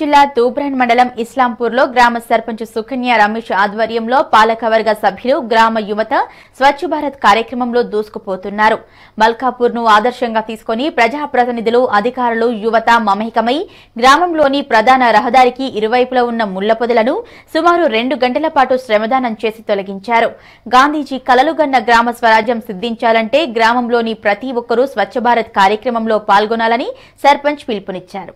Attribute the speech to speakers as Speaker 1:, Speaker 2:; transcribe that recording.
Speaker 1: జిల్లా తూబ్రాన్ మండలం ఇస్లాంపూర్లో గ్రామ సర్పంచ్ సుకన్య రమేష్ ఆధ్వర్యంలో పాలకవర్గ సభ్యులు గ్రామ యువత స్వచ్ఛ భారత్ కార్యక్రమంలో దూసుకుపోతున్నారు మల్కాపూర్ను ఆదర్శంగా తీసుకుని ప్రజాప్రతినిధులు అధికారులు యువత మమేకమై గ్రామంలోని ప్రధాన రహదారికి ఇరువైపులా ఉన్న ముళ్ల పొదలను సుమారు రెండు గంటల పాటు శ్రమదానం చేసి తొలగించారు గాంధీజీ కలలుగన్న గ్రామ స్వరాజ్యం సిద్ధించాలంటే గ్రామంలోని ప్రతి ఒక్కరూ స్వచ్ఛ భారత్ కార్యక్రమంలో పాల్గొనాలని సర్పంచ్ పిలుపునిచ్చారు